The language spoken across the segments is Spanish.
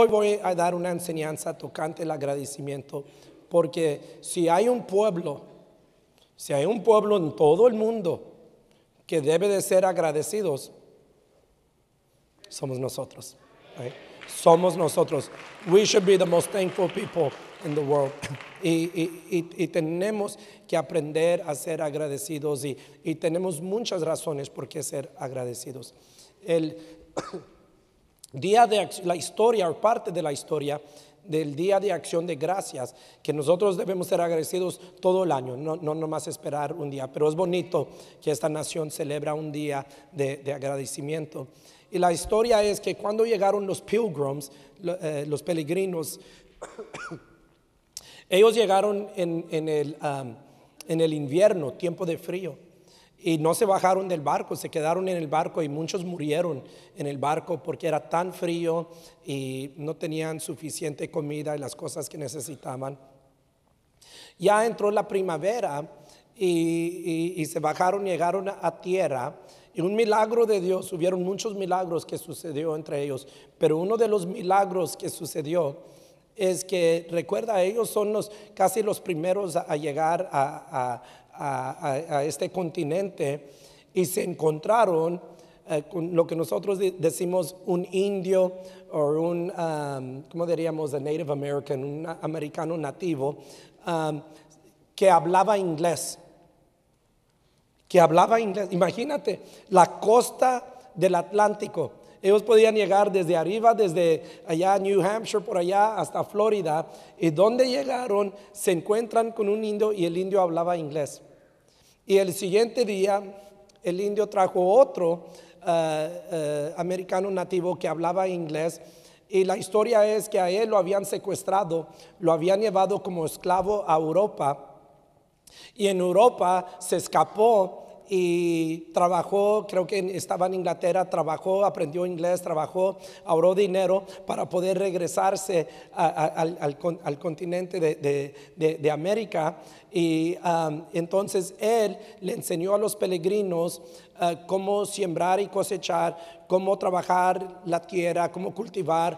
Hoy voy a dar una enseñanza tocante el agradecimiento, porque si hay un pueblo, si hay un pueblo en todo el mundo que debe de ser agradecidos, somos nosotros. Somos nosotros. We should be the most thankful people in the world. Y, y, y tenemos que aprender a ser agradecidos y, tenemos muchas razones por qué ser agradecidos. El Día de la historia o parte de la historia del Día de Acción de Gracias, que nosotros debemos ser agradecidos todo el año, no, no nomás esperar un día, pero es bonito que esta nación celebra un día de, agradecimiento. Y la historia es que cuando llegaron los pilgrims, eh, los peregrinos, ellos llegaron en, el, en el invierno, tiempo de frío. Y no se bajaron del barco, se quedaron en el barco y muchos murieron en el barco porque era tan frío y no tenían suficiente comida y las cosas que necesitaban. Ya entró la primavera y, se bajaron, llegaron a, tierra y un milagro de Dios, hubieron muchos milagros que sucedió entre ellos, pero uno de los milagros que sucedió es que recuerda, ellos son los casi los primeros a llegar a, a, este continente y se encontraron eh, con lo que nosotros decimos un indio o un, um, ¿cómo diríamos? un Native American, un americano nativo, um, que hablaba inglés. Que hablaba inglés. Imagínate, la costa del Atlántico. Ellos podían llegar desde arriba, desde allá New Hampshire, por allá hasta Florida. Y donde llegaron, se encuentran con un indio y el indio hablaba inglés. Y el siguiente día el indio trajo otro eh, eh, americano nativo que hablaba inglés. Y la historia es que a él lo habían secuestrado, lo habían llevado como esclavo a Europa. Y en Europa se escapó y trabajó, creo que estaba en Inglaterra, trabajó, aprendió inglés, trabajó, ahorró dinero para poder regresarse al, continente de, América. Y entonces él le enseñó a los peregrinos eh, cómo siembrar y cosechar, cómo trabajar la tierra, cómo cultivar,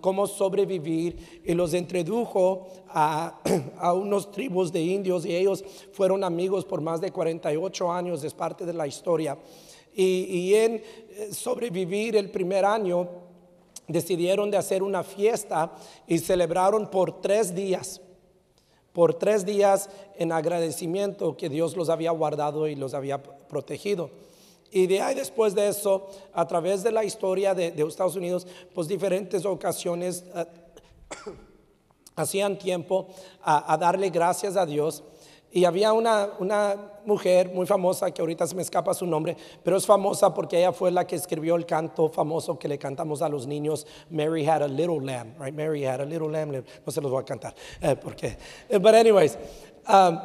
cómo sobrevivir, y los introdujo a, a, unos tribus de indios y ellos fueron amigos por más de 48 años, es parte de la historia. Y, y en eh, sobrevivir el primer año, decidieron de hacer una fiesta y celebraron por tres días por tres días en agradecimiento que Dios los había guardado y los había protegido. Y de ahí después de eso, a través de la historia de, Estados Unidos, pues diferentes ocasiones eh, hacían tiempo a darle gracias a Dios y había una, una mujer muy famosa, que ahorita se me escapa su nombre, pero es famosa porque ella fue la que escribió el canto famoso que le cantamos a los niños, Mary Had a Little Lamb, right? Mary Had a Little Lamb, no se los voy a cantar, eh, porque, eh, but anyways, um,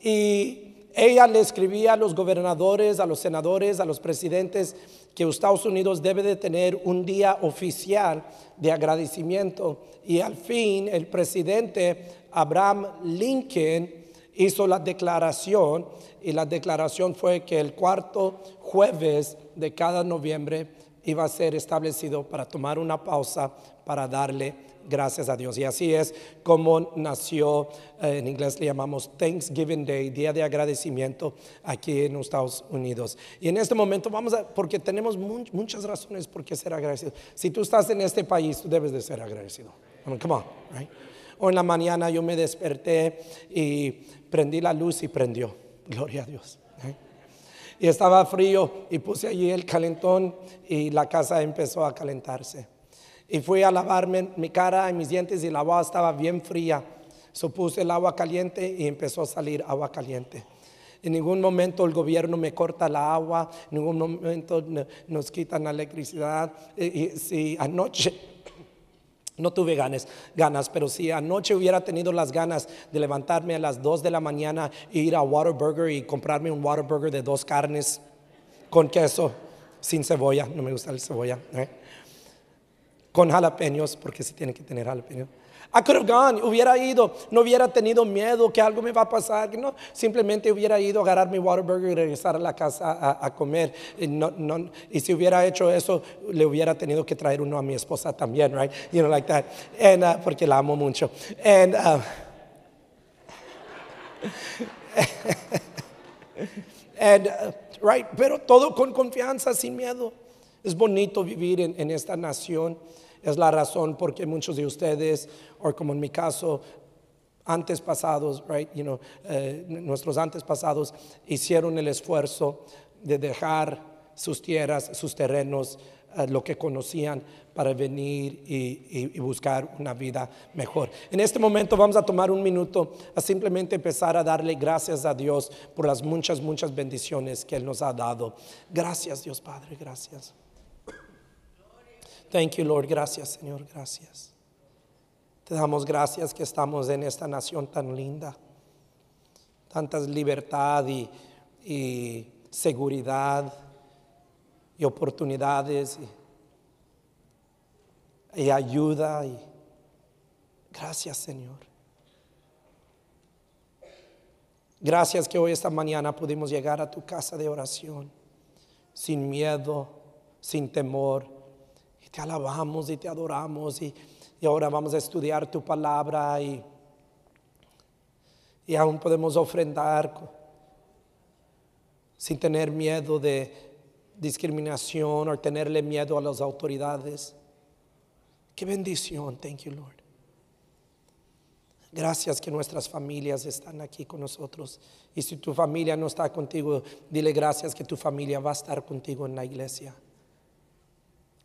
y ella le escribía a los gobernadores, a los senadores, a los presidentes que Estados Unidos debe de tener un día oficial de agradecimiento. Y al fin el presidente Abraham Lincoln hizo la declaración y la declaración fue que el cuarto jueves de cada noviembre iba a ser establecido para tomar una pausa para darle gracias a Dios. Y así es como nació, eh, en inglés le llamamos Thanksgiving Day, Día de Agradecimiento aquí en los Estados Unidos. Y en este momento vamos a, porque tenemos muchas razones por qué ser agradecidos. Si tú estás en este país, tú debes de ser agradecido. come on, right? Hoy en la mañana yo me desperté y prendí la luz y prendió. Gloria a Dios. ¿eh? Y estaba frío y puse allí el calentón y la casa empezó a calentarse. Y fui a lavarme mi cara y mis dientes y la agua estaba bien fría. Supuse el agua caliente y empezó a salir agua caliente. En ningún momento el gobierno me corta la agua, en ningún momento nos quitan la electricidad. Y, si anoche no tuve ganas, ganas, pero si anoche hubiera tenido las ganas de levantarme a las 2 de la mañana e ir a Waterburger y comprarme un Waterburger de dos carnes con queso, sin cebolla, no me gusta la cebolla, ¿eh? con jalapeños, porque si sí que tener jalapeños. I could have gone, hubiera ido, no hubiera tenido miedo que algo me va a pasar, no, simplemente hubiera ido a agarrar mi Waterburger y regresar a la casa a, comer. Y, si hubiera hecho eso, le hubiera tenido que traer uno a mi esposa también, right? You know, like that. And, uh, porque la amo mucho. And, uh, uh, right, pero todo con confianza, sin miedo. Es bonito vivir en, en esta nación. Es la razón por qué muchos de ustedes, o como en mi caso, antes pasados, eh, nuestros antepasados hicieron el esfuerzo de dejar sus tierras, sus terrenos, eh, lo que conocían para venir y, buscar una vida mejor. En este momento vamos a tomar un minuto a simplemente empezar a darle gracias a Dios por las muchas, muchas bendiciones que Él nos ha dado. Gracias Dios Padre, gracias. Thank you, Lord. Gracias, Señor. Gracias. Te damos gracias que estamos en esta nación tan linda. Tantas libertad y, seguridad y oportunidades y, ayuda. Y, gracias, Señor. Gracias que hoy esta mañana pudimos llegar a tu casa de oración sin miedo, sin temor te alabamos y te adoramos y, ahora vamos a estudiar tu palabra y, y aún podemos ofrendar sin tener miedo de discriminación o tenerle miedo a las autoridades. Qué bendición, thank you Lord. Gracias que nuestras familias están aquí con nosotros. Y si tu familia no está contigo, dile gracias que tu familia va a estar contigo en la iglesia.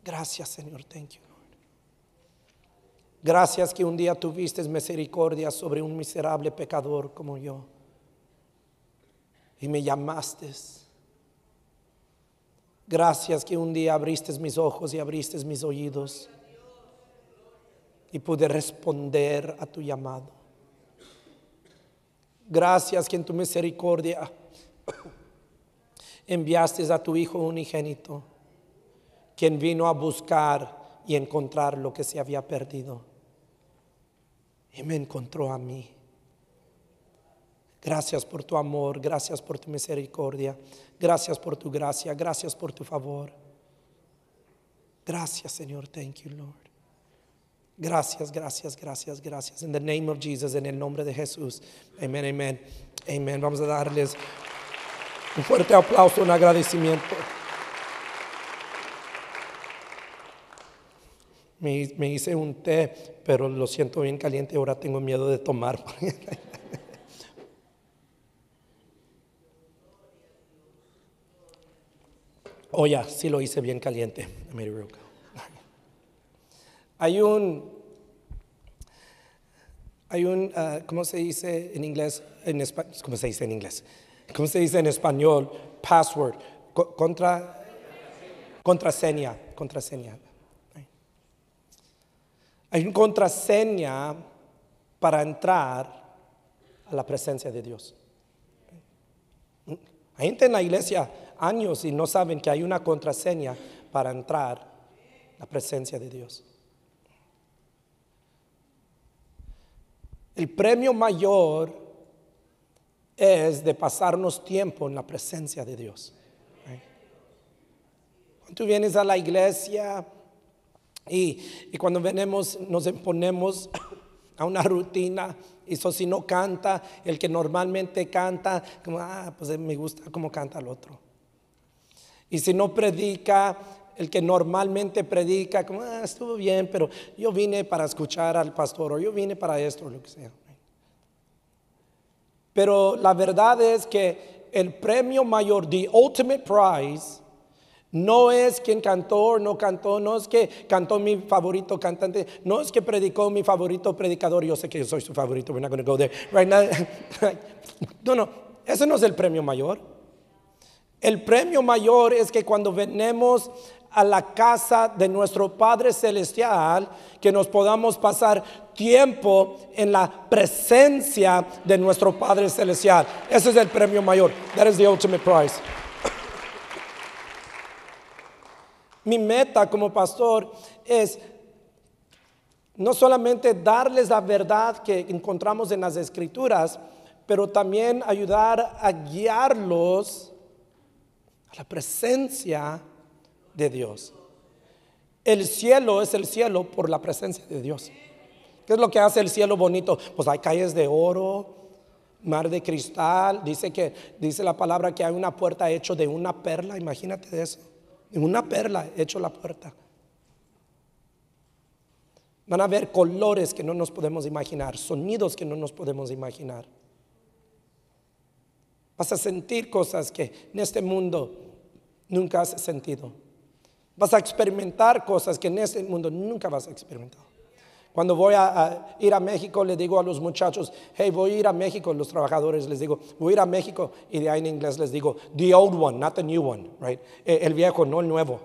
Gracias, Señor. Thank you, Lord. Gracias que un día tuviste misericordia sobre un miserable pecador como yo. Y me llamaste. Gracias que un día abriste mis ojos y abriste mis oídos. Y pude responder a tu llamado. Gracias que en tu misericordia enviaste a tu Hijo unigénito quien vino a buscar y encontrar lo que se había perdido. Y me encontró a mí. Gracias por tu amor, gracias por tu misericordia, gracias por tu gracia, gracias por tu favor. Gracias, Señor. Thank you, Lord. Gracias, gracias, gracias, gracias. In the name of Jesus, en el nombre de Jesús. Amén, amén. Amén. Vamos a darles un fuerte aplauso, un agradecimiento. Me, hice un té, pero lo siento bien caliente ahora tengo miedo de tomar. oh, ya, sí lo hice bien caliente. Hay un, hay un, ah, ¿cómo se dice en inglés? En ¿Cómo se dice en inglés? ¿Cómo se dice en español? Password, contra, contraseña, contraseña. Hay una contraseña para entrar a la presencia de Dios. Hay gente en la iglesia años y no saben que hay una contraseña para entrar a la presencia de Dios. El premio mayor es de pasarnos tiempo en la presencia de Dios. ¿Eh? Cuando tú vienes a la iglesia, y, cuando venimos, nos ponemos a una rutina. Y si no canta, el que normalmente canta, como, ah, pues eh, me gusta cómo canta el otro. Y si no predica, el que normalmente predica, como, ah, estuvo bien, pero yo vine para escuchar al pastor o yo vine para esto o lo que sea. Pero la verdad es que el premio mayor, the ultimate prize, no es quien cantó o no cantó, no es que cantó mi favorito cantante, no es que predicó mi favorito predicador. Yo sé que yo soy su favorito, we're not going to go there right now. no, no, ese no es el premio mayor. El premio mayor es que cuando venimos a la casa de nuestro Padre Celestial, que nos podamos pasar tiempo en la presencia de nuestro Padre Celestial. Ese es el premio mayor. That is the ultimate prize. Mi meta como pastor es no solamente darles la verdad que encontramos en las escrituras, pero también ayudar a guiarlos a la presencia de Dios. El cielo es el cielo por la presencia de Dios. ¿Qué es lo que hace el cielo bonito? Pues hay calles de oro, mar de cristal. Dice que dice la palabra que hay una puerta hecha de una perla. Imagínate eso en una perla he hecho la puerta. Van a ver colores que no nos podemos imaginar, sonidos que no nos podemos imaginar. Vas a sentir cosas que en este mundo nunca has sentido. Vas a experimentar cosas que en este mundo nunca vas a experimentar. Cuando voy a, ir a México, le digo a los muchachos, hey, voy a ir a México, los trabajadores les digo, voy a ir a México, y de ahí en inglés les digo, the old one, not the new one, right? Eh, el viejo, no el nuevo.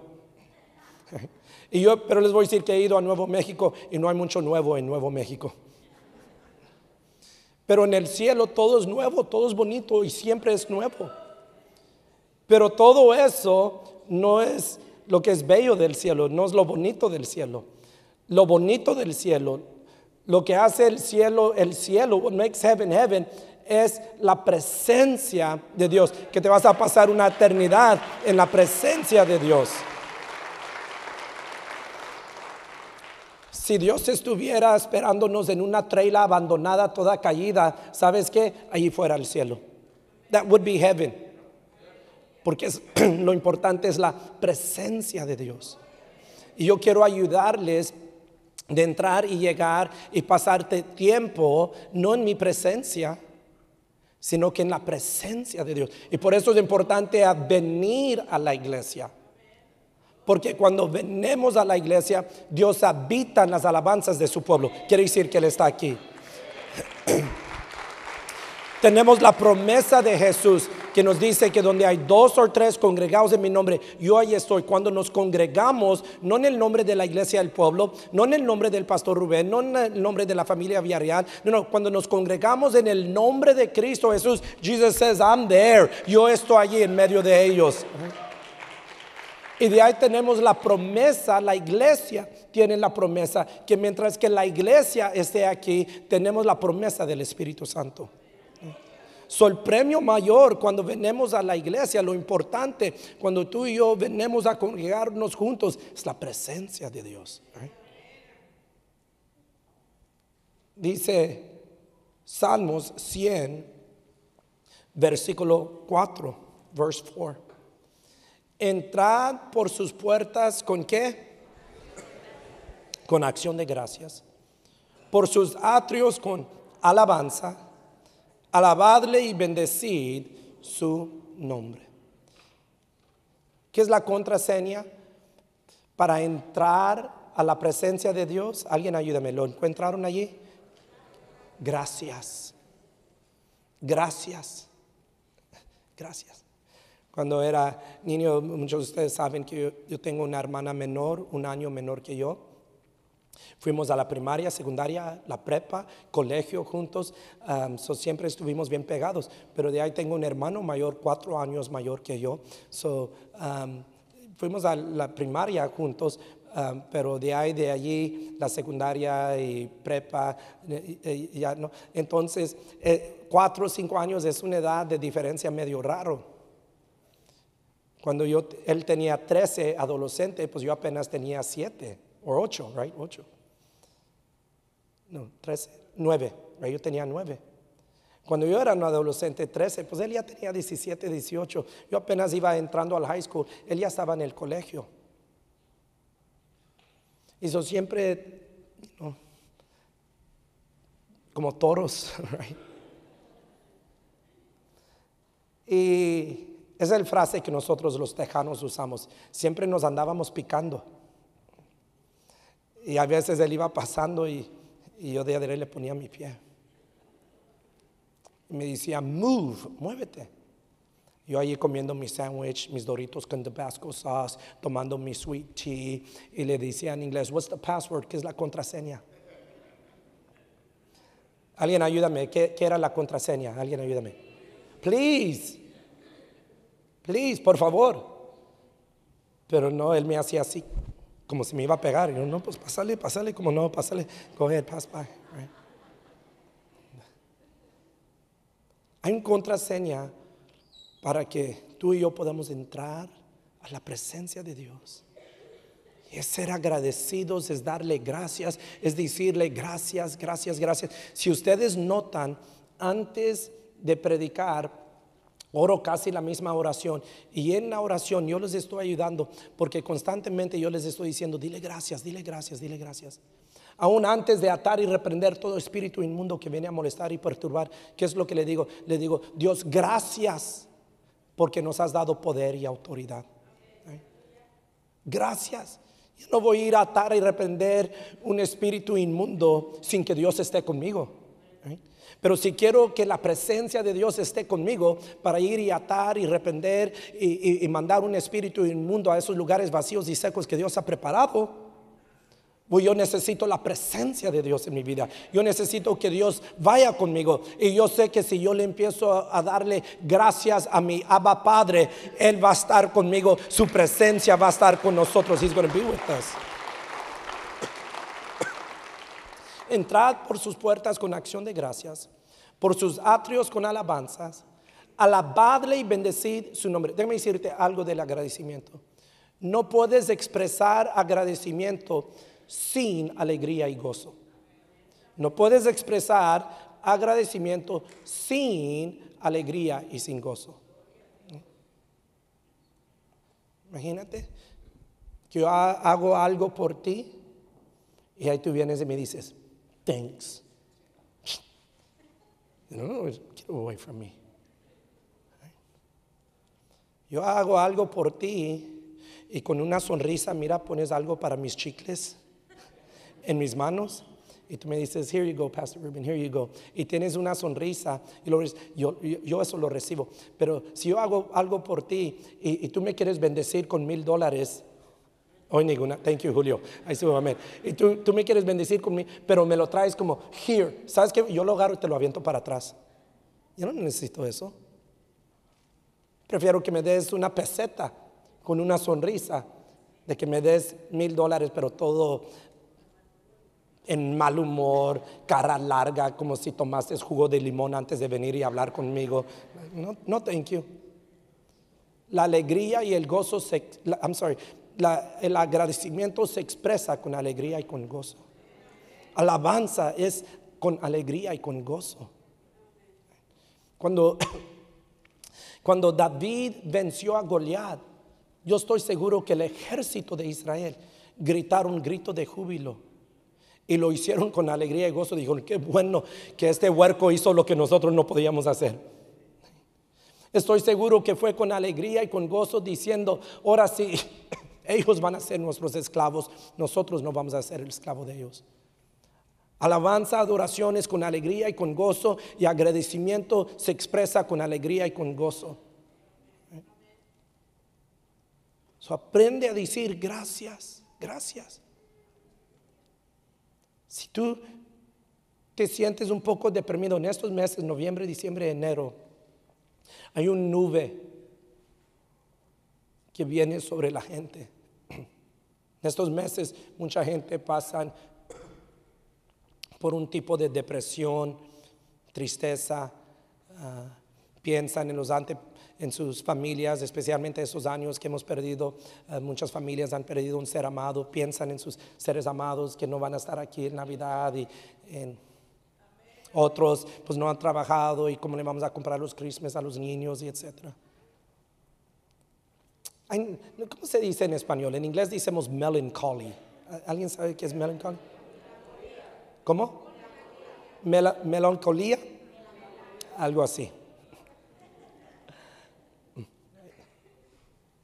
y yo, pero les voy a decir que he ido a Nuevo México y no hay mucho nuevo en Nuevo México. Pero en el cielo todo es nuevo, todo es bonito y siempre es nuevo. Pero todo eso no es lo que es bello del cielo, no es lo bonito del cielo. Lo bonito del cielo, lo que hace el cielo, el cielo, what makes heaven heaven, es la presencia de Dios, que te vas a pasar una eternidad en la presencia de Dios. Si Dios estuviera esperándonos en una traila abandonada, toda caída, ¿sabes qué? Allí fuera el cielo. That would be heaven. Porque lo importante es la presencia de Dios. Y yo quiero ayudarles de entrar y llegar y pasarte tiempo no en mi presencia, sino que en la presencia de Dios. Y por eso es importante venir a la iglesia. Porque cuando venimos a la iglesia, Dios habita en las alabanzas de su pueblo. Quiere decir que Él está aquí tenemos la promesa de Jesús que nos dice que donde hay dos o tres congregados en mi nombre, yo ahí estoy. Cuando nos congregamos, no en el nombre de la iglesia del pueblo, no en el nombre del pastor Rubén, no en el nombre de la familia Villarreal, no, no, cuando nos congregamos en el nombre de Cristo Jesús, Jesus says, I'm there, yo estoy allí en medio de ellos. Y de ahí tenemos la promesa, la iglesia tiene la promesa, que mientras que la iglesia esté aquí, tenemos la promesa del Espíritu Santo. Soy el premio mayor cuando venimos a la iglesia, lo importante cuando tú y yo venimos a congregarnos juntos, es la presencia de Dios. Dice Salmos 100, versículo 4, verse 4. Entrad por sus puertas con qué? Con acción de gracias. Por sus atrios con alabanza alabadle y bendecid su nombre. ¿Qué es la contraseña para entrar a la presencia de Dios? Alguien ayúdame, ¿lo encontraron allí? Gracias. Gracias. Gracias. Cuando era niño, muchos de ustedes saben que yo, yo tengo una hermana menor, un año menor que yo. Fuimos a la primaria, secundaria, la prepa, colegio juntos, so siempre estuvimos bien pegados, pero de ahí tengo un hermano mayor, cuatro años mayor que yo, fuimos a la primaria juntos, pero de ahí, de allí, la secundaria y prepa, eh, eh, ya no. Entonces, eh, cuatro o cinco años es una edad de diferencia medio raro. Cuando yo, él tenía 13, adolescente, pues yo apenas tenía siete. O ocho, right? Ocho. No, trece. Nueve. Yo tenía nueve. Cuando yo era un adolescente, trece. pues él ya tenía diecisiete, dieciocho. Yo apenas iba entrando al high school, él ya estaba en el colegio. Y son siempre como toros. Right? Y esa es la frase que nosotros los tejanos usamos. Siempre nos andábamos picando. Y a veces él iba pasando y, yo de adrede le ponía mi pie. Y me decía, move, muévete. Yo allí comiendo mi sándwich, mis doritos con Tabasco sauce, tomando mi sweet tea. Y le decía en inglés, what's the password? ¿Qué es la contraseña? Alguien ayúdame. ¿Qué, qué era la contraseña? Alguien ayúdame. Please. Please, por favor. Pero no, él me hacía así como si me iba a pegar. Y yo, no, pues pásale, pásale, como no, pásale, go ahead, pass by. Hay una contraseña para que tú y yo podamos entrar a la presencia de Dios. Y es ser agradecidos, es darle gracias, es decirle gracias, gracias, gracias. Si ustedes notan, antes de predicar, oro casi la misma oración. Y en la oración yo les estoy ayudando porque constantemente yo les estoy diciendo, dile gracias, dile gracias, dile gracias. Aún antes de atar y reprender todo espíritu inmundo que viene a molestar y perturbar, ¿qué es lo que le digo? Le digo, Dios, gracias porque nos has dado poder y autoridad. Gracias. Yo no voy a ir a atar y reprender un espíritu inmundo sin que Dios esté conmigo. Pero si quiero que la presencia de Dios esté conmigo para ir y atar y repender y, mandar un espíritu inmundo a esos lugares vacíos y secos que Dios ha preparado, pues yo necesito la presencia de Dios en mi vida. Yo necesito que Dios vaya conmigo. Y yo sé que si yo le empiezo a darle gracias a mi Abba Padre, Él va a estar conmigo. Su presencia va a estar con nosotros. He's going to be Entrad por sus puertas con acción de gracias, por sus atrios con alabanzas. Alabadle y bendecid su nombre. Déjame decirte algo del agradecimiento. No puedes expresar agradecimiento sin alegría y gozo. No puedes expresar agradecimiento sin alegría y sin gozo. Imagínate que yo hago algo por ti y ahí tú vienes y me dices, thanks. You Yo hago algo por ti y con una sonrisa, mira, pones algo para mis chicles en mis manos y tú me dices, here you go, Pastor Ruben, here you go. Y tienes una sonrisa y lo, yo, yo, eso lo recibo. Pero si yo hago algo por ti y, y tú me quieres bendecir con mil dólares, Hoy ninguna. Thank you, Julio. Ahí Y tú, me quieres bendecir conmigo, pero me lo traes como here. ¿Sabes qué? Yo lo agarro y te lo aviento para atrás. Yo no necesito eso. Prefiero que me des una peseta con una sonrisa de que me des mil dólares, pero todo en mal humor, cara larga, como si tomases jugo de limón antes de venir y hablar conmigo. No, no thank you. La alegría y el gozo, se, I'm sorry, el agradecimiento se expresa con alegría y con gozo. Alabanza es con alegría y con gozo. Cuando, cuando David venció a Goliat, yo estoy seguro que el ejército de Israel gritaron un grito de júbilo. Y lo hicieron con alegría y gozo. Dijeron, qué bueno que este huerco hizo lo que nosotros no podíamos hacer. Estoy seguro que fue con alegría y con gozo diciendo, ahora sí, ellos van a ser nuestros esclavos, nosotros no vamos a ser el esclavo de ellos. Alabanza, adoraciones con alegría y con gozo y agradecimiento se expresa con alegría y con gozo. aprende a decir gracias, gracias. Si tú te sientes un poco deprimido en estos meses, noviembre, diciembre, enero, hay una nube que viene sobre la gente. En estos meses mucha gente pasa por un tipo de depresión, tristeza, ah, piensan en los ante, sus familias, especialmente esos años que hemos perdido, ah, muchas familias han perdido un ser amado, piensan en sus seres amados que no van a estar aquí en Navidad y en otros pues no han trabajado y cómo le vamos a comprar los Christmas a los niños y etcétera. ¿Cómo se dice en español? En inglés decimos melancholy. ¿Alguien sabe qué es melancholy? ¿Cómo? melancolía. Algo así.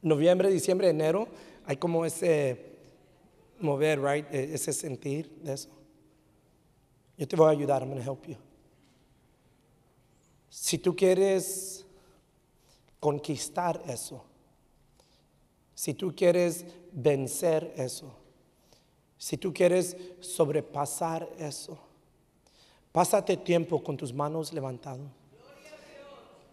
Noviembre, diciembre, enero, hay como ese mover, right? E, ese sentir de eso. Yo te voy a ayudar, I'm going to help you. Si tú quieres conquistar eso, si tú quieres vencer eso, si tú quieres sobrepasar eso, pásate tiempo con tus manos levantadas.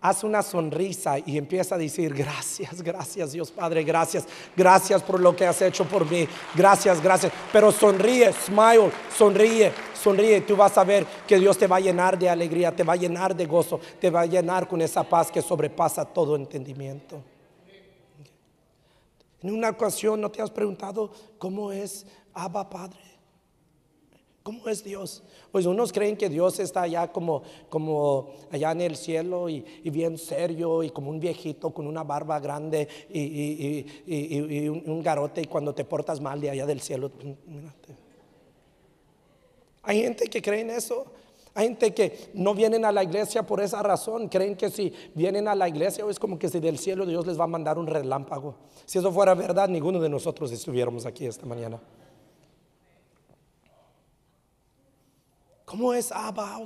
Haz una sonrisa y empieza a decir gracias, gracias Dios Padre, gracias, gracias por lo que has hecho por mí, gracias, gracias. Pero sonríe, smile, sonríe, sonríe, tú vas a ver que Dios te va a llenar de alegría, te va a llenar de gozo, te va a llenar con esa paz que sobrepasa todo entendimiento. En una ocasión no te has preguntado cómo es Abba Padre. ¿Cómo es Dios? Pues unos creen que Dios está allá como, como allá en el cielo y, bien serio y como un viejito con una barba grande y, un, garote y cuando te portas mal de allá del cielo. Hay gente que cree en eso. Hay gente que no vienen a la iglesia por esa razón. Creen que si vienen a la iglesia es como que si del cielo Dios les va a mandar un relámpago. Si eso fuera verdad, ninguno de nosotros estuviéramos aquí esta mañana. ¿Cómo es Abba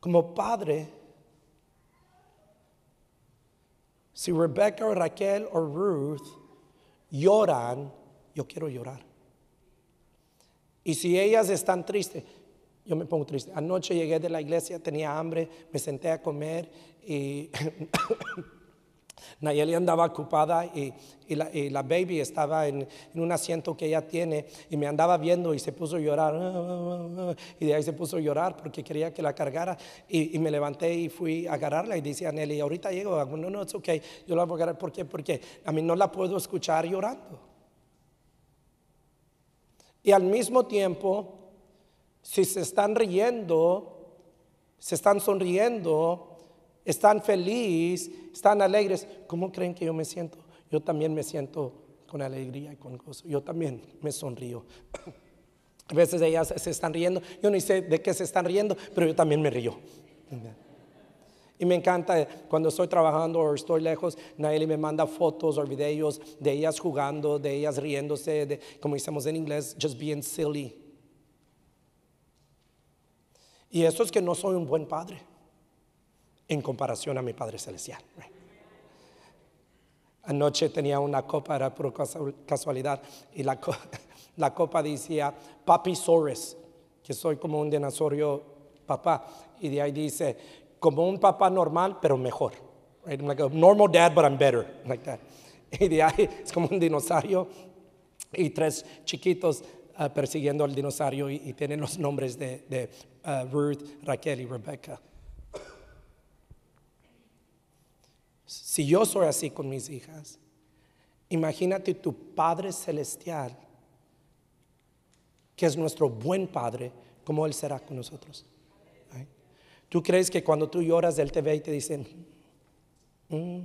Como padre, si Rebecca o Raquel o Ruth lloran, yo quiero llorar. Y si ellas están tristes, yo me pongo triste. Anoche llegué de la iglesia, tenía hambre, me senté a comer y Nayeli andaba ocupada y, la, baby estaba en, un asiento que ella tiene y me andaba viendo y se puso a llorar. Y de ahí se puso a llorar porque quería que la cargara. Y, me levanté y fui a agarrarla y dice a Nayeli ahorita llego. No, no, es ok, yo la voy a agarrar. ¿Por qué? Porque a mí no la puedo escuchar llorando. Y al mismo tiempo, si se están riendo, se están sonriendo, están felices, están alegres, ¿cómo creen que yo me siento? Yo también me siento con alegría y con gozo. Yo también me sonrío. A veces ellas se están riendo. Yo no sé de qué se están riendo, pero yo también me río. Y me encanta eh, cuando estoy trabajando o estoy lejos, Naeli me manda fotos o videos de ellas jugando, de ellas riéndose, de, como decimos en inglés, just being silly. Y eso es que no soy un buen padre en comparación a mi Padre Celestial. Anoche tenía una copa, era por casualidad, y la, copa decía Papi Sores, que soy como un dinosaurio papá, y de ahí dice como un papá normal, pero mejor. like a normal dad, but I'm better, like that. Y es como un dinosaurio y tres chiquitos uh, persiguiendo al dinosaurio y, tienen los nombres de, uh, Ruth, Raquel y Rebecca. Si yo soy así con mis hijas, imagínate tu Padre Celestial, que es nuestro buen Padre, como Él será con nosotros. ¿Tú crees que cuando tú lloras Él te ve y te dice, mm"?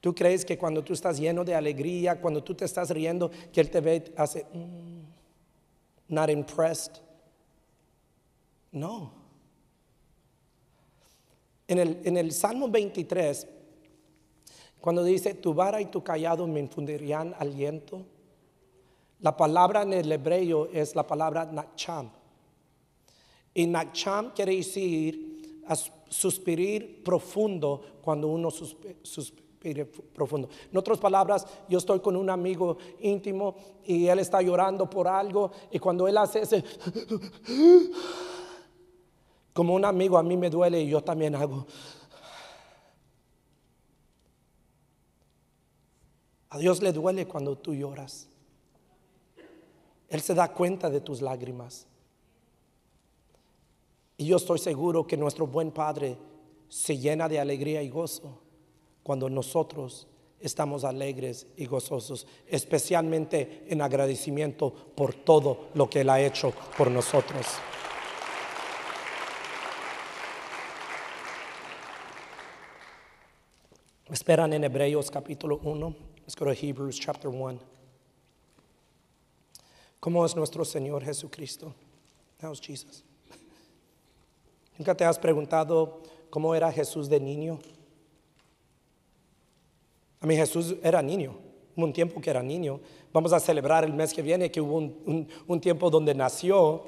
¿Tú crees que cuando tú estás lleno de alegría, cuando tú te estás riendo, que Él te ve te hace, mm"? not impressed? No. En el, en el Salmo 23, cuando dice, tu vara y tu callado me infundirían aliento, la palabra en el hebreo es la palabra nacham y Nakcham quiere decir suspirar profundo cuando uno suspira, profundo. En otras palabras, yo estoy con un amigo íntimo y él está llorando por algo y cuando él hace ese... Como un amigo a mí me duele y yo también hago... A Dios le duele cuando tú lloras. Él se da cuenta de tus lágrimas. Y yo estoy seguro que nuestro buen Padre se llena de alegría y gozo cuando nosotros estamos alegres y gozosos, especialmente en agradecimiento por todo lo que Él ha hecho por nosotros. Esperan en Hebreos capítulo 1. Let's go to Hebrews chapter 1. ¿Cómo es nuestro Señor Jesucristo? How's Jesus? ¿Nunca te has preguntado cómo era Jesús de niño? A mí Jesús era niño, hubo un tiempo que era niño. Vamos a celebrar el mes que viene que hubo un, tiempo donde nació.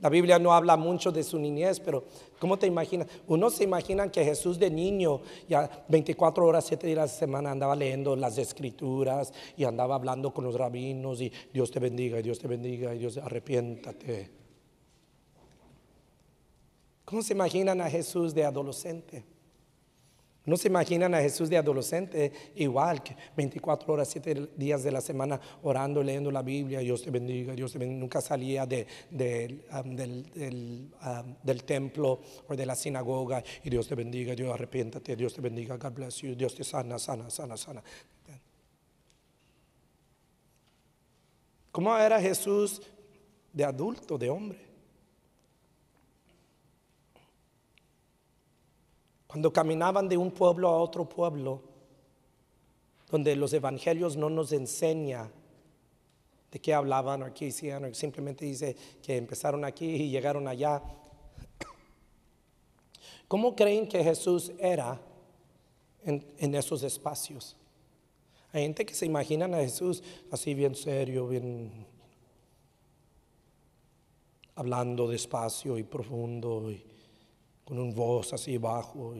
La Biblia no habla mucho de su niñez, pero ¿cómo te imaginas? Uno se imagina que Jesús de niño, ya 24 horas, 7 días a la semana, andaba leyendo las escrituras y andaba hablando con los rabinos y Dios te bendiga, y Dios te bendiga, y Dios arrepiéntate. ¿Cómo se imaginan a Jesús de adolescente? No se imaginan a Jesús de adolescente igual, que 24 horas, 7 días de la semana orando, leyendo la Biblia, Dios te bendiga, Dios te bendiga. Nunca salía de, um, del, um, del, templo o de la sinagoga y Dios te bendiga, Dios arrepiéntate, Dios te bendiga, God bless you, Dios te sana, sana, sana, sana. ¿Cómo era Jesús de adulto, de hombre? Cuando caminaban de un pueblo a otro pueblo, donde los evangelios no nos enseña de qué hablaban o qué hicieron, simplemente dice que empezaron aquí y llegaron allá. ¿Cómo creen que Jesús era en, esos espacios? Hay gente que se imagina a Jesús así bien serio, bien hablando despacio y profundo y con un voz así bajo.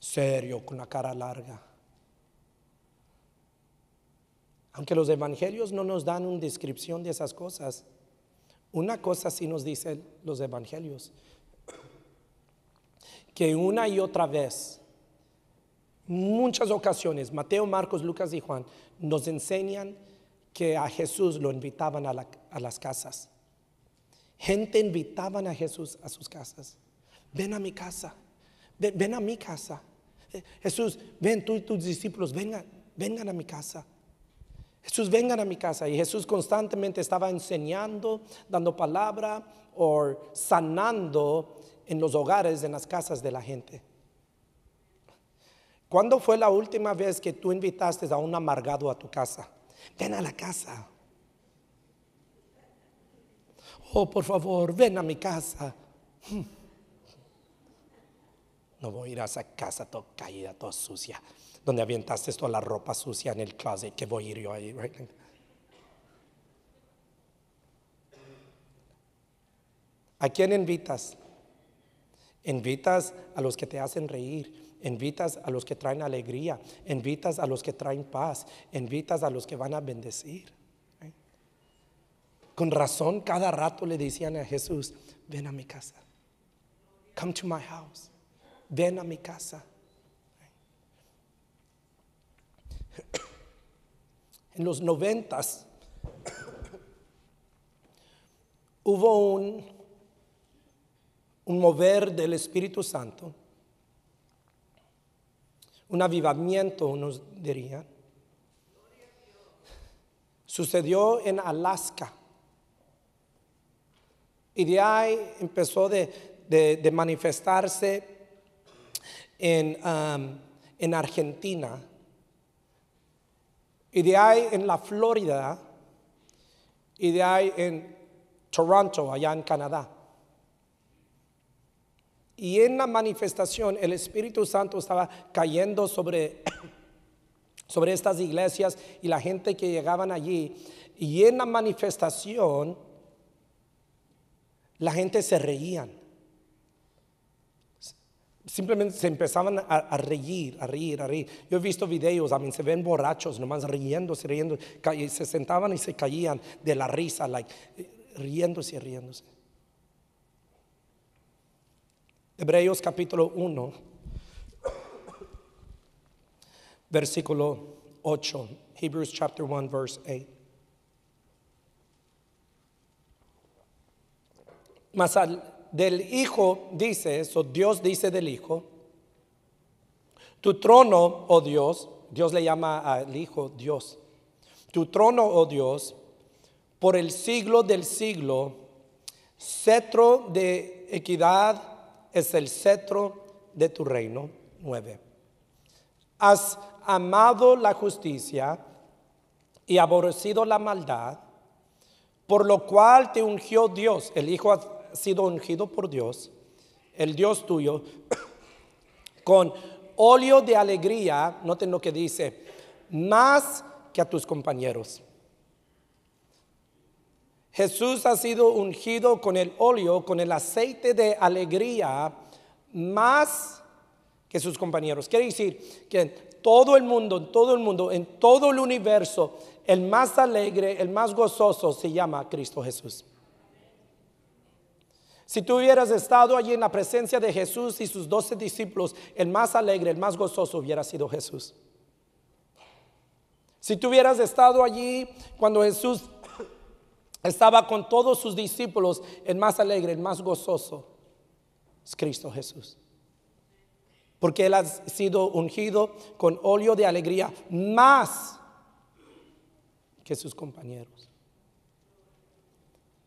serio, con la cara larga. Aunque los evangelios no nos dan una descripción de esas cosas, una cosa sí nos dicen los evangelios, que una y otra vez, muchas ocasiones, Mateo, Marcos, Lucas y Juan nos enseñan que a Jesús lo invitaban a la, a las casas. Gente invitaban a Jesús a sus casas. Ven a mi casa, ven, a mi casa. Eh, Jesús, ven tú y tus discípulos, vengan, vengan a mi casa. Jesús, vengan a mi casa. Y Jesús constantemente estaba enseñando, dando palabra o sanando en los hogares, en las casas de la gente. ¿Cuándo fue la última vez que tú invitaste a un amargado a tu casa? Ven a la casa oh, por favor, ven a mi casa. Hmm. No voy a ir a esa casa toda caída, toda sucia, donde avientaste toda la ropa sucia en el closet, que voy a ir yo ahí. ¿A quién invitas? Invitas a los que te hacen reír, invitas a los que traen alegría, invitas a los que traen paz, invitas a los que van a bendecir con razón cada rato le decían a Jesús, ven a mi casa, come to my house, ven a mi casa. En los noventas hubo un, un mover del Espíritu Santo, un avivamiento, nos dirían. Sucedió en Alaska. Y de ahí empezó de, manifestarse um, en, Argentina. Y de ahí en la Florida. Y de ahí en Toronto, allá en Canadá. Y en la manifestación el Espíritu Santo estaba cayendo sobre, sobre estas iglesias y la gente que llegaban allí. Y en la manifestación la gente se reían. Simplemente se empezaban a, reír, a reír, a reír. Yo he visto videos, a mí se ven borrachos nomás riéndose, riendo. Se sentaban y se caían de la risa, like, eh, riéndose, riéndose. Hebreos capítulo 1, versículo 8. Hebrews chapter 1, verse 8. Mas al, del Hijo dice eso, Dios dice del Hijo, tu trono, oh Dios, Dios le llama al Hijo Dios, tu trono, oh Dios, por el siglo del siglo, cetro de equidad es el cetro de tu reino. 9. Has amado la justicia y aborrecido la maldad, por lo cual te ungió Dios, el Hijo sido ungido por Dios, el Dios tuyo, con óleo de alegría, noten lo que dice, más que a tus compañeros. Jesús ha sido ungido con el óleo, con el aceite de alegría, más que sus compañeros. Quiere decir que todo el mundo, en todo el mundo, en todo el universo, el más alegre, el más gozoso se llama Cristo Jesús. Si tú hubieras estado allí en la presencia de Jesús y sus doce discípulos, el más alegre, el más gozoso hubiera sido Jesús. Si tú hubieras estado allí cuando Jesús estaba con todos sus discípulos, el más alegre, el más gozoso es Cristo Jesús. Porque Él ha sido ungido con óleo de alegría más que sus compañeros.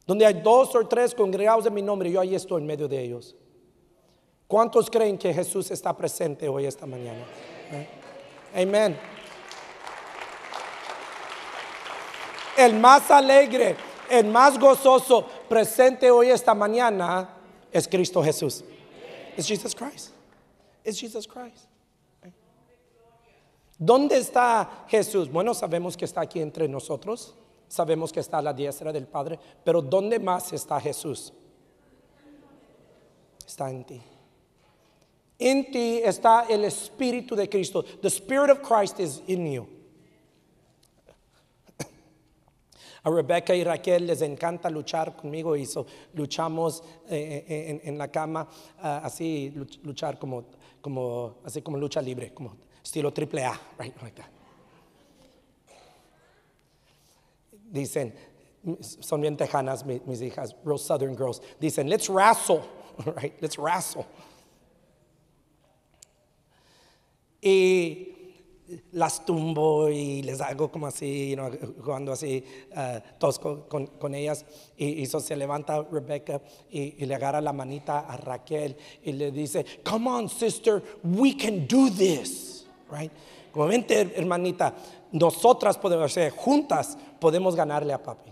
Donde hay dos o tres congregados en mi nombre, yo ahí estoy en medio de ellos. ¿Cuántos creen que Jesús está presente hoy esta mañana? ¿Eh? Amén. El más alegre, el más gozoso presente hoy esta mañana es Cristo Jesús. Es jesús Christ. Es jesús Christ. ¿Eh? ¿Dónde está Jesús? Bueno, sabemos que está aquí entre nosotros sabemos que está a la diestra del Padre, pero ¿dónde más está Jesús? Está en ti. En ti está el Espíritu de Cristo. The Spirit of Christ is in you. A Rebeca y Raquel les encanta luchar conmigo y luchamos eh, eh, en, la cama, ah, así luchar como, así como lucha libre, como estilo triple A, right, like that. dicen, son bien tejanas mis, hijas, real southern girls, dicen, let's wrestle, right? Let's wrestle. Y las tumbo y les hago como así, you jugando así, eh, tosco con, ellas. Y, eso se levanta Rebecca y, le agarra la manita a Raquel y le dice, come on sister, we can do this, right? Como vente hermanita, nosotras podemos, hacer juntas podemos ganarle a papi.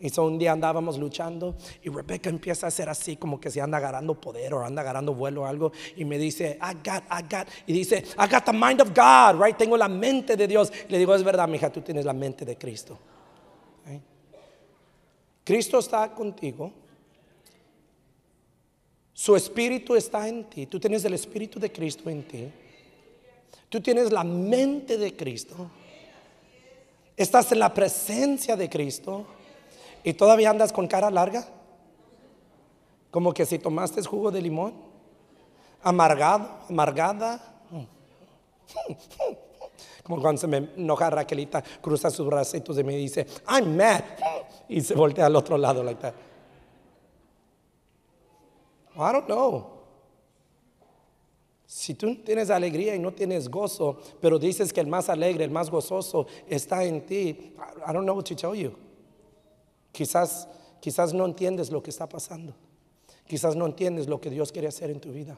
Y so un día andábamos luchando y Rebecca empieza a hacer así como que se anda agarrando poder o anda agarrando vuelo o algo y me dice, I got, I got, y dice, I got the mind of God, right? Tengo la mente de Dios. le digo, es verdad, mija, tú tienes la mente de Cristo. Cristo está contigo. Su espíritu está en ti. Tú tienes el espíritu de Cristo en ti. Tú tienes la mente de Cristo. Estás en la presencia de Cristo y todavía andas con cara larga. Como que si tomaste jugo de limón. Amargado, amargada. Como cuando se me enoja Raquelita, cruza sus bracitos y me dice, I'm mad. Y se voltea al otro lado. Like that. I don't know. Si tú tienes alegría y no tienes gozo, pero dices que el más alegre, el más gozoso está en ti, I don't know what to tell you. Quizás, no entiendes lo que está pasando. Quizás no entiendes lo que Dios quiere hacer en tu vida.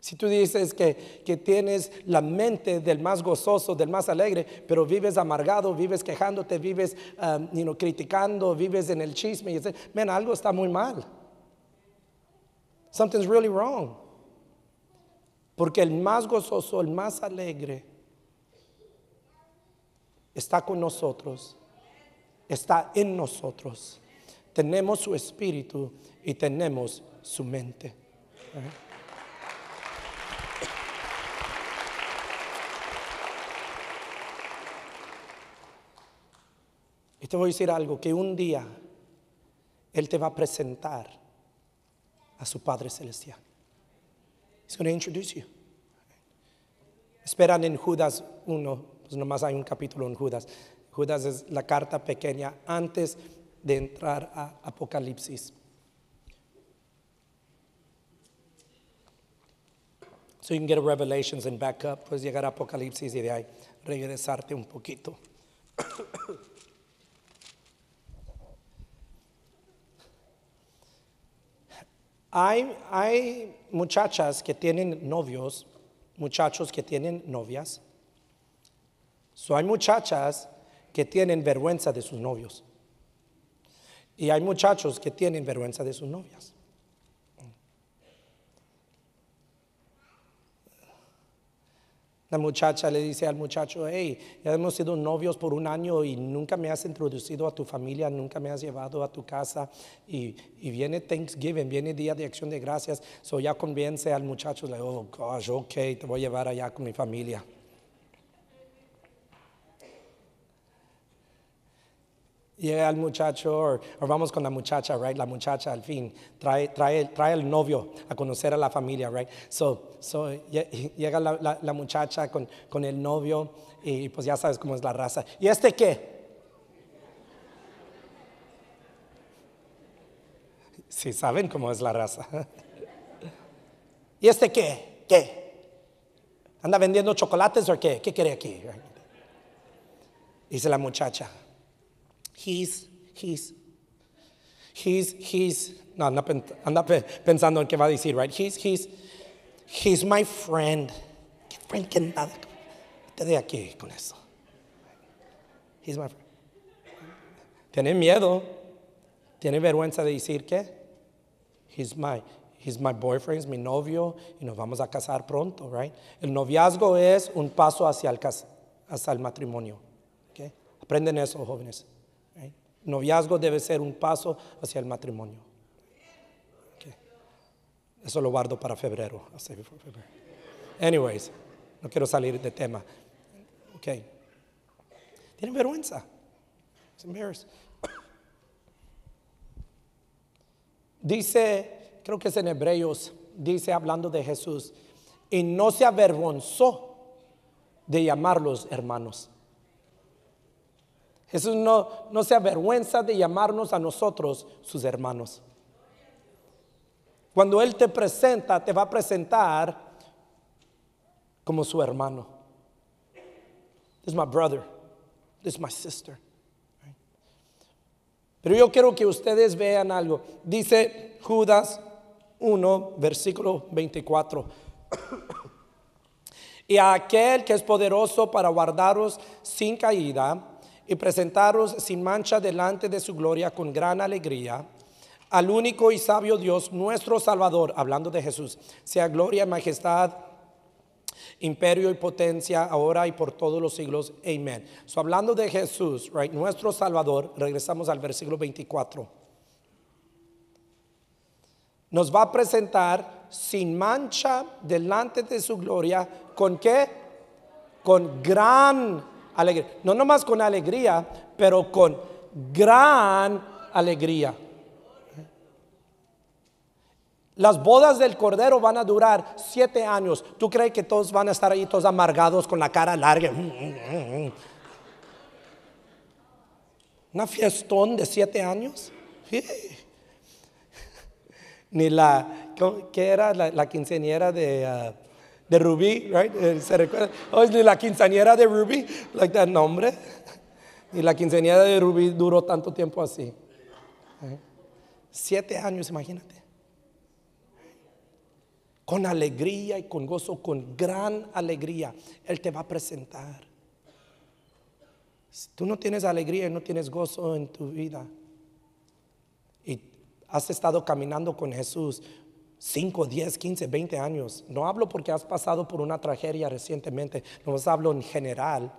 Si tú dices que, tienes la mente del más gozoso, del más alegre, pero vives amargado, vives quejándote, vives um, criticando, vives en el chisme, y man, algo está muy mal. Something's really wrong. Porque el más gozoso, el más alegre, está con nosotros, está en nosotros. Tenemos su espíritu y tenemos su mente. Y te voy a decir algo, que un día Él te va a presentar a su Padre Celestial introduce you. Esperan en Judas uno pues nomás hay un capítulo en Judas. Judas es la carta pequeña antes de entrar a Apocalipsis. So you can get a Revelations and back up, puedes llegar a Apocalipsis y de ahí regresarte un poquito. Hay, muchachas que tienen novios, muchachos que tienen novias. So, hay muchachas que tienen vergüenza de sus novios. Y hay muchachos que tienen vergüenza de sus novias. La muchacha le dice al muchacho, hey, ya hemos sido novios por un año y nunca me has introducido a tu familia, nunca me has llevado a tu casa. Y, viene Thanksgiving, viene Día de Acción de Gracias. So ya convence al muchacho, le oh gosh, ok, te voy a llevar allá con mi familia. llega el muchacho, o vamos con la muchacha, right? La muchacha al fin trae, trae, el novio a conocer a la familia, right? So, so llega la, muchacha con, con, el novio y pues ya sabes cómo es la raza. ¿Y este qué? Sí, saben cómo es la raza. ¿Y este qué? ¿Qué? ¿Anda vendiendo chocolates o qué? ¿Qué quiere aquí? Dice la muchacha. He's, he's, He's, he's, no, anda, pensando en qué va a decir, right? He's, he's, he's my friend. ¿Qué friend? ¿Qué nada? Te de aquí con eso. He's my friend. Tiene miedo. Tiene vergüenza de decir que he's my, he's my boyfriend, es mi novio y nos vamos a casar pronto, right? El noviazgo es un paso hacia el, hacia el matrimonio. Okay? Aprenden eso, jóvenes. Noviazgo debe ser un paso hacia el matrimonio. Eso lo guardo para febrero. Anyways, no quiero salir de tema. Okay. Tienen vergüenza. Dice, creo que es en Hebreos, dice hablando de Jesús, y no se avergonzó de llamarlos hermanos. Jesús no, no se avergüenza de llamarnos a nosotros sus hermanos. Cuando Él te presenta, te va a presentar como su hermano. This is my brother. This is my sister. Pero yo quiero que ustedes vean algo. Dice Judas 1, versículo 24. y a aquel que es poderoso para guardaros sin caída y presentaros sin mancha delante de su gloria con gran alegría. Al único y sabio Dios, nuestro Salvador, hablando de Jesús, sea gloria, majestad, imperio y potencia ahora y por todos los siglos. Amén. So, hablando de Jesús, nuestro Salvador, regresamos al versículo 24. Nos va a presentar sin mancha delante de su gloria, ¿con qué? Con gran no nomás con alegría, pero con gran alegría. Las bodas del Cordero van a durar siete años. ¿Tú crees que todos van a estar ahí todos amargados con la cara larga? Una fiestón de siete años. Ni la, ¿qué era la, la quinceañera de... Ah, de Rubí, right? Eh, ¿Se recuerda? Oh, es la quinceañera de Rubí, like that nombre. Y la quinceañera de Rubí duró tanto tiempo así. Eh, siete años, imagínate. Con alegría y con gozo, con gran alegría, Él te va a presentar. Si tú no tienes alegría y no tienes gozo en tu vida, y has estado caminando con Jesús, 5, 10, 15, 20 años. No hablo porque has pasado por una tragedia recientemente, no hablo en general.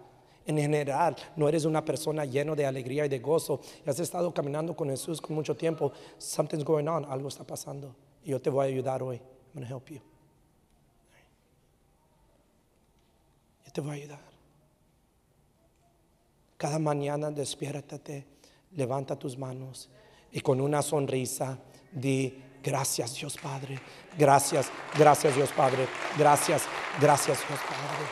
En general, no eres una persona llena de alegría y de gozo. Y Has estado caminando con Jesús con mucho tiempo. Something's going on, algo está pasando. Y Yo te voy a ayudar hoy. I'm going to help you. Yo te voy a ayudar. Cada mañana despiértate, levanta tus manos y con una sonrisa di Gracias Dios Padre. Gracias, gracias Dios Padre. Gracias, gracias Dios Padre.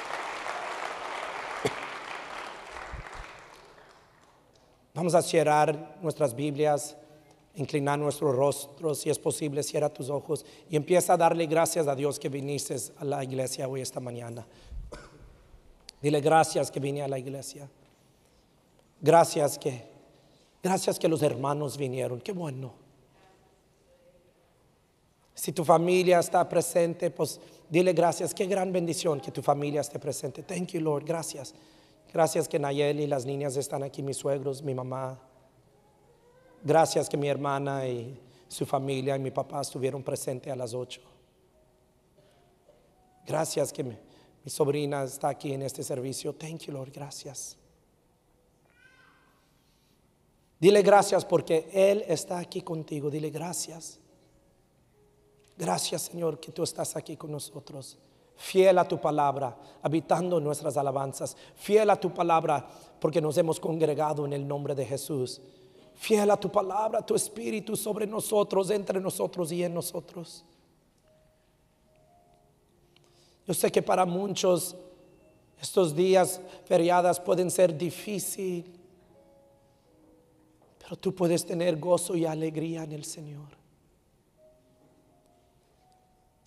Vamos a cerrar nuestras Biblias, inclinar nuestros rostros, si es posible, cierra tus ojos y empieza a darle gracias a Dios que viniste a la iglesia hoy esta mañana. Dile gracias que vine a la iglesia. Gracias que, gracias que los hermanos vinieron. Qué bueno. Si tu familia está presente, pues dile gracias. Qué gran bendición que tu familia esté presente. Thank you, Lord. Gracias. Gracias que Nayeli y las niñas están aquí, mis suegros, mi mamá. Gracias que mi hermana y su familia y mi papá estuvieron presentes a las 8. Gracias que mi, mi sobrina está aquí en este servicio. Thank you, Lord. Gracias. Dile gracias porque Él está aquí contigo. Dile gracias. Gracias Señor que tú estás aquí con nosotros, fiel a tu palabra, habitando nuestras alabanzas, fiel a tu palabra porque nos hemos congregado en el nombre de Jesús. Fiel a tu palabra, tu espíritu sobre nosotros, entre nosotros y en nosotros. Yo sé que para muchos estos días feriadas pueden ser difíciles. pero tú puedes tener gozo y alegría en el Señor.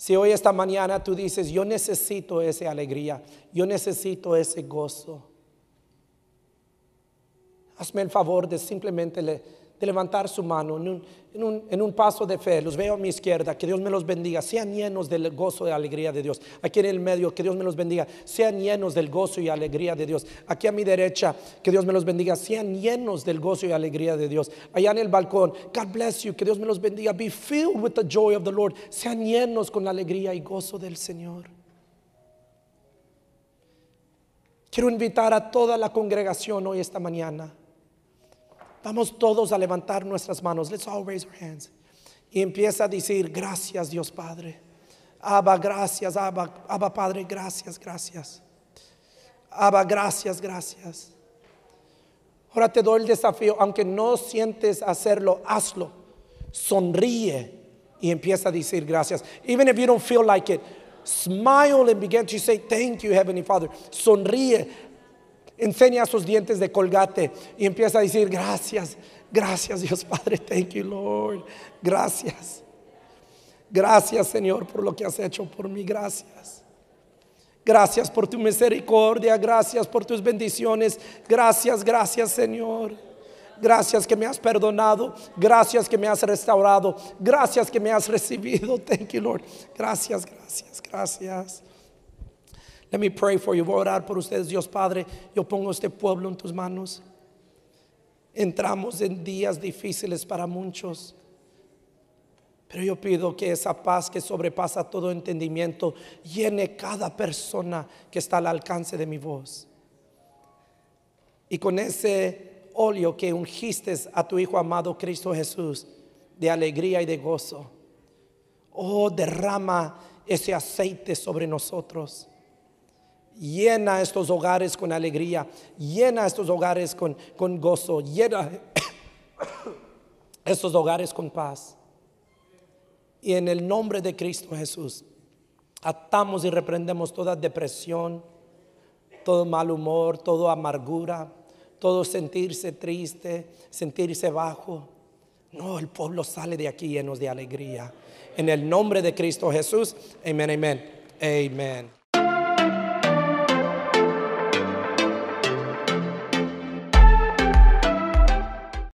Si hoy esta mañana tú dices, yo necesito esa alegría, yo necesito ese gozo, hazme el favor de simplemente le levantar su mano en un, en un, paso de fe. Los veo a mi izquierda, que Dios me los bendiga. Sean llenos del gozo y alegría de Dios. Aquí en el medio, que Dios me los bendiga. Sean llenos del gozo y alegría de Dios. Aquí a mi derecha, que Dios me los bendiga. Sean llenos del gozo y alegría de Dios. Allá en el balcón, God bless you, que Dios me los bendiga. Be filled with the joy of the Lord. Sean llenos con la alegría y gozo del Señor. Quiero invitar a toda la congregación hoy esta mañana Vamos todos a levantar nuestras manos. Let's all raise our hands. Y empieza a decir, gracias Dios Padre. Abba, gracias, Abba, Abba Padre, gracias, gracias. Abba, gracias, gracias. Ahora te doy el desafío, aunque no sientes hacerlo, hazlo. Sonríe y empieza a decir gracias. Even if you don't feel like it, smile and begin to say thank you, Heavenly Father. Sonríe enseña sus dientes de colgate y empieza a decir, gracias, gracias Dios Padre, thank you Lord, gracias. Gracias Señor por lo que has hecho por mí, gracias. Gracias por tu misericordia, gracias por tus bendiciones, gracias, gracias Señor. Gracias que me has perdonado, gracias que me has restaurado, gracias que me has recibido, thank you Lord. Gracias, gracias, gracias. Let me pray for you. Voy a orar por ustedes, Dios Padre. Yo pongo este pueblo en tus manos. Entramos en días difíciles para muchos. Pero yo pido que esa paz que sobrepasa todo entendimiento llene cada persona que está al alcance de mi voz. Y con ese óleo que ungiste a tu Hijo amado Cristo Jesús de alegría y de gozo. Oh, derrama ese aceite sobre nosotros llena estos hogares con alegría, llena estos hogares con, gozo, llena estos hogares con paz. Y en el nombre de Cristo Jesús, atamos y reprendemos toda depresión, todo mal humor, toda amargura, todo sentirse triste, sentirse bajo. No, el pueblo sale de aquí llenos de alegría. En el nombre de Cristo Jesús, amén, amén, amén.